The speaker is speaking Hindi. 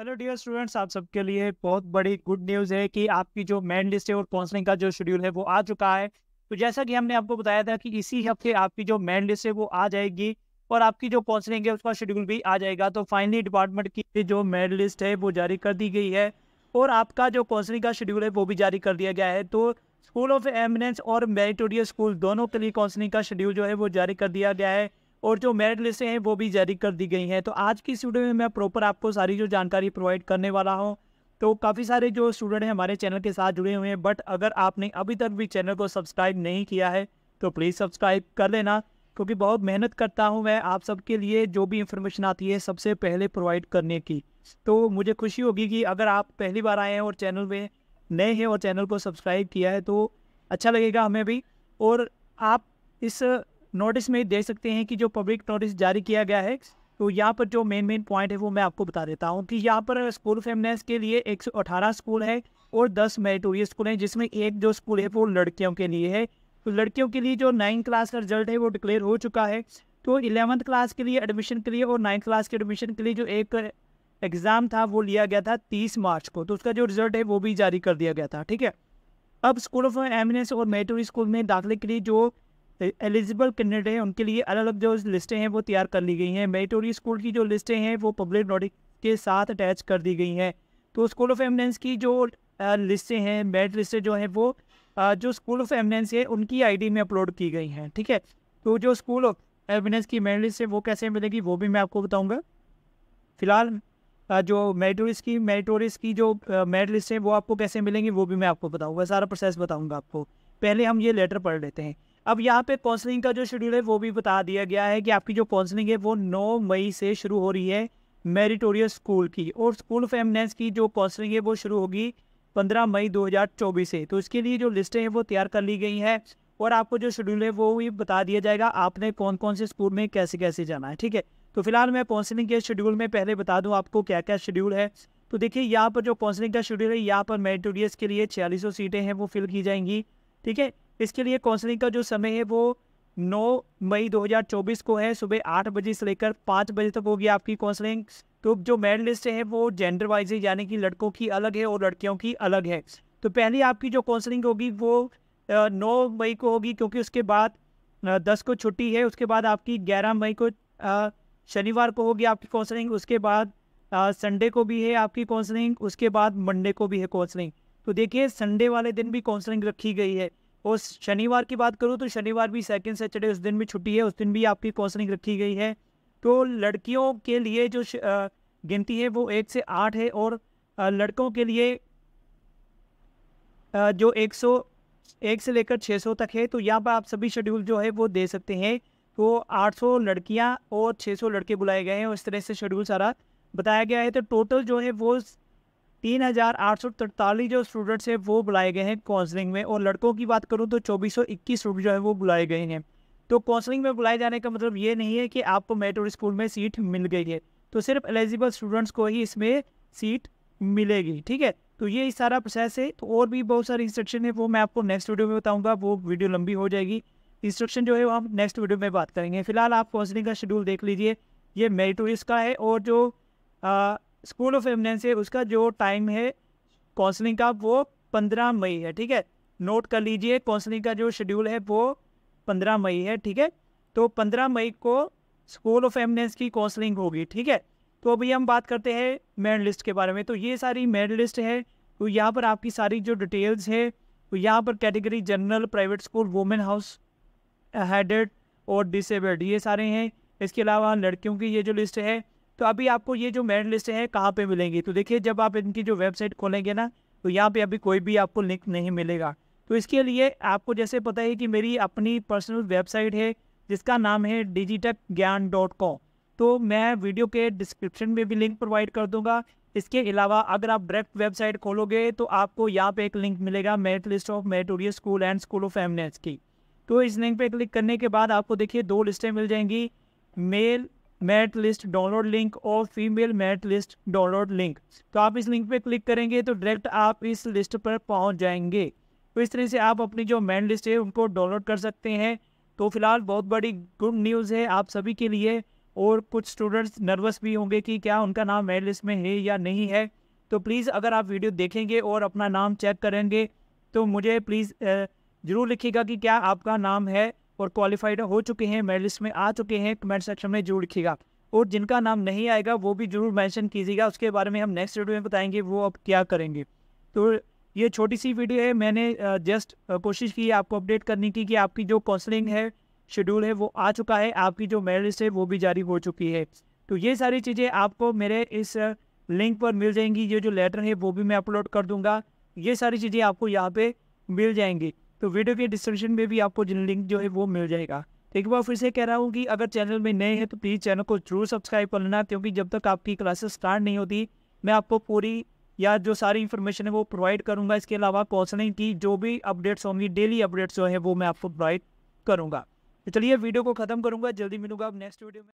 हेलो डियर स्टूडेंट्स आप सबके लिए बहुत बड़ी गुड न्यूज़ है कि आपकी जो मेन लिस्ट है और काउंसलिंग का जो शेड्यूल है वो आ चुका है तो जैसा कि हमने आपको बताया था कि इसी हफ्ते आपकी जो मेन लिस्ट है वो आ जाएगी और आपकी जो काउंसलिंग है उसका शेड्यूल भी आ जाएगा तो फाइनली डिपार्टमेंट की जो मेन लिस्ट है वो जारी कर दी गई है और आपका जो काउंसलिंग का शेड्यूल है वो भी जारी कर दिया गया है तो स्कूल ऑफ एमिनेंस और मेरिटोरियस स्कूल दोनों के लिए काउंसलिंग का शेड्यूल जो है वो जारी कर दिया गया है और जो मेरिट लिस्टें हैं वो भी जारी कर दी गई हैं तो आज की स्टूडियो में मैं प्रॉपर आपको सारी जो जानकारी प्रोवाइड करने वाला हूँ तो काफ़ी सारे जो स्टूडेंट हैं हमारे चैनल के साथ जुड़े हुए हैं बट अगर आपने अभी तक भी चैनल को सब्सक्राइब नहीं किया है तो प्लीज़ सब्सक्राइब कर लेना क्योंकि बहुत मेहनत करता हूँ मैं आप सबके लिए जो भी इन्फॉर्मेशन आती है सबसे पहले प्रोवाइड करने की तो मुझे खुशी होगी कि अगर आप पहली बार आए हैं और चैनल में नए हैं और चैनल को सब्सक्राइब किया है तो अच्छा लगेगा हमें भी और आप इस नोटिस में देख सकते हैं कि जो पब्लिक नोटिस जारी किया गया है तो यहाँ पर जो मेन मेन पॉइंट है वो मैं आपको बता देता हूँ कि यहाँ पर स्कूल फेमनेस के लिए 118 स्कूल है और 10 मेरिटोरियस स्कूल हैं जिसमें एक जो स्कूल है वो लड़कियों के लिए है तो लड़कियों के लिए जो नाइन्थ क्लास का रिजल्ट है वो डिक्लेयर हो चुका है तो इलेवंथ क्लास के लिए एडमिशन के लिए और नाइन्थ क्लास के एडमिशन के लिए जो एक एग्ज़ाम था वो लिया गया था तीस मार्च को तो उसका जो रिजल्ट है वो भी जारी कर दिया गया था ठीक है अब स्कूल ऑफ एमिनेंस और मेरिटोरी स्कूल में दाखिले के लिए जो एलिजिबल कैंडिडेट हैं उनके लिए अलग अलग जो लिस्टें हैं वो तैयार कर ली गई हैं मेरिटोरी स्कूल की जो लिस्टें हैं वो पब्लिक नोटिस के साथ अटैच कर दी गई हैं तो स्कूल ऑफ एमिनेंस की जो लिस्टें हैं मेरिट लिस्टें जो हैं वो जो स्कूल ऑफ एमिनेंस है उनकी आईडी में अपलोड की गई हैं ठीक है तो जो स्कूल ऑफ एमिनेंस की मेरिट लिस्ट है वो कैसे मिलेगी वो भी मैं आपको बताऊँगा फिलहाल जो मेरिटोरीज की मेरिटोरिस की जो मेरिट लिस्ट है वो आपको कैसे मिलेंगी वो भी मैं आपको बताऊँगा सारा प्रोसेस बताऊँगा आपको पहले हम ये लेटर पढ़ लेते हैं अब यहाँ पे काउंसलिंग का जो शेड्यूल है वो भी बता दिया गया है कि आपकी जो काउंसलिंग है वो 9 मई से शुरू हो रही है मेरिटोरियस स्कूल की और स्कूल फैमनेस की जो काउंसलिंग है वो शुरू होगी 15 मई 2024 से तो इसके लिए जो लिस्टें हैं वो तैयार कर ली गई हैं और आपको जो शेड्यूल है वो भी बता दिया जाएगा आपने कौन कौन से स्कूल में कैसे कैसे जाना है ठीक है तो फिलहाल मैं काउंसलिंग के शेड्यूल में पहले बता दूँ आपको क्या क्या शेड्यूल है तो देखिए यहाँ पर जो काउंसलिंग का शेड्यूल है यहाँ पर मेरिटोरियस के लिए छियालीसों सीटें हैं वो फिल की जाएंगी ठीक है इसके लिए काउंसलिंग का जो समय है वो 9 मई 2024 को है सुबह आठ बजे से लेकर पाँच बजे तक होगी आपकी काउंसलिंग तो जो मेरिट लिस्ट है वो जेंडर वाइज है यानी कि लड़कों की अलग है और लड़कियों की अलग है तो पहली आपकी जो काउंसलिंग होगी वो नौ मई को होगी क्योंकि उसके बाद दस को छुट्टी है उसके बाद आपकी ग्यारह मई को शनिवार को होगी आपकी काउंसलिंग उसके बाद संडे को भी है आपकी काउंसलिंग उसके बाद मंडे को भी है काउंसलिंग तो देखिए संडे वाले दिन भी काउंसलिंग रखी गई है और शनिवार की बात करूँ तो शनिवार भी सेकेंड सैटरडे उस दिन भी छुट्टी है उस दिन भी आपकी काउंसलिंग रखी गई है तो लड़कियों के लिए जो गिनती है वो एक से आठ है और लड़कों के लिए जो एक सौ एक से लेकर छः सौ तक है तो यहाँ पर आप सभी शेड्यूल जो है वो दे सकते हैं तो आठ सौ लड़कियाँ और छः सौ लड़के बुलाए गए हैं और इस तरह से शेड्यूल सारा बताया गया है तो टोटल जो है वो तीन हज़ार आठ सौ तरतालीस जो स्टूडेंट्स हैं वो बुलाए गए हैं काउंसलिंग में और लड़कों की बात करूँ तो चौबीस सौ इक्कीस स्टूडेंट जो है वो बुलाए गए हैं तो काउंसलिंग में बुलाए जाने का मतलब ये नहीं है कि आपको मेट्रो स्कूल में सीट मिल गई है तो सिर्फ एलिजिबल स्टूडेंट्स को ही इसमें सीट मिलेगी ठीक है तो ये सारा प्रोसेस है तो और भी बहुत सारे इंस्ट्रक्शन है वो मैं आपको नेक्स्ट वीडियो में बताऊँगा वो वीडियो लंबी हो जाएगी इंस्ट्रक्शन जो है वो हम नेक्स्ट वीडियो में बात करेंगे फिलहाल आप काउंसलिंग का शेड्यूल देख लीजिए ये मेरिटोरियस का है और जो स्कूल ऑफ एमनेंस है उसका जो टाइम है काउंसलिंग का वो पंद्रह मई है ठीक है नोट कर लीजिए काउंसलिंग का जो शेड्यूल है वो पंद्रह मई है ठीक है तो पंद्रह मई को स्कूल ऑफ एमनेंस की काउंसलिंग होगी ठीक है तो अभी हम बात करते हैं मेरिट लिस्ट के बारे में तो ये सारी मेरिट लिस्ट है तो यहाँ पर आपकी सारी जो डिटेल्स है तो यहाँ पर category general private school women house headed और डिसेबल्ड ये सारे हैं इसके अलावा लड़कियों की ये जो लिस्ट है तो अभी आपको ये जो मेरिट लिस्ट है कहाँ पे मिलेंगी तो देखिए जब आप इनकी जो वेबसाइट खोलेंगे ना तो यहाँ पे अभी कोई भी आपको लिंक नहीं मिलेगा तो इसके लिए आपको जैसे पता है कि मेरी अपनी पर्सनल वेबसाइट है जिसका नाम है डिजिटक ज्ञान डॉट कॉम तो मैं वीडियो के डिस्क्रिप्शन में भी लिंक प्रोवाइड कर दूंगा इसके अलावा अगर आप डायरेक्ट वेबसाइट खोलोगे तो आपको यहाँ पे एक लिंक मिलेगा merit list of meritorial school and school of eminence की तो इस लिंक पे क्लिक करने के बाद आपको देखिए दो लिस्टें मिल जाएंगी male merit list download link और female merit list download link तो आप इस लिंक पे क्लिक करेंगे तो डायरेक्ट आप इस लिस्ट पर पहुंच जाएंगे तो इस तरह से आप अपनी जो मेरिट लिस्ट है उनको डाउनलोड कर सकते हैं तो फिलहाल बहुत बड़ी गुड न्यूज़ है आप सभी के लिए और कुछ स्टूडेंट्स नर्वस भी होंगे कि क्या उनका नाम मेरिट लिस्ट में है या नहीं है तो प्लीज़ अगर आप वीडियो देखेंगे और अपना नाम चेक करेंगे तो मुझे प्लीज़ ज़रूर लिखिएगा कि क्या आपका नाम है और क्वालिफाइड हो चुके हैं मेडलिस्ट में आ चुके हैं कमेंट सेक्शन में जरूर लिखिएगा और जिनका नाम नहीं आएगा वो भी जरूर मैंशन कीजिएगा उसके बारे में हम नेक्स्ट वीडियो में बताएंगे वो अब क्या करेंगे तो ये छोटी सी वीडियो है मैंने जस्ट कोशिश की आपको अपडेट करने की कि आपकी जो काउंसलिंग है शेड्यूल है वो आ चुका है आपकी जो मेडलिस्ट लिस्ट है वो भी जारी हो चुकी है तो ये सारी चीज़ें आपको मेरे इस लिंक पर मिल जाएंगी ये जो लेटर है वो भी मैं अपलोड कर दूंगा ये सारी चीज़ें आपको यहाँ पे मिल जाएंगी तो वीडियो के डिस्क्रिप्शन में भी आपको जिन लिंक जो है वो मिल जाएगा एक बार फिर से कह रहा हूँ कि अगर चैनल में नए हैं तो प्लीज़ चैनल को जरूर सब्सक्राइब कर लेना क्योंकि जब तक आपकी क्लासेस स्टार्ट नहीं होती मैं आपको पूरी या जो सारी इन्फॉर्मेशन है वो प्रोवाइड करूँगा इसके अलावा कौशलिंग की जो भी अपडेट्स होंगी डेली अपडेट्स जो है वो मैं आपको प्रोवाइड करूँगा तो चलिए वीडियो को ख़त्म करूँगा जल्दी मिलूंगा अब नेक्स्ट वीडियो में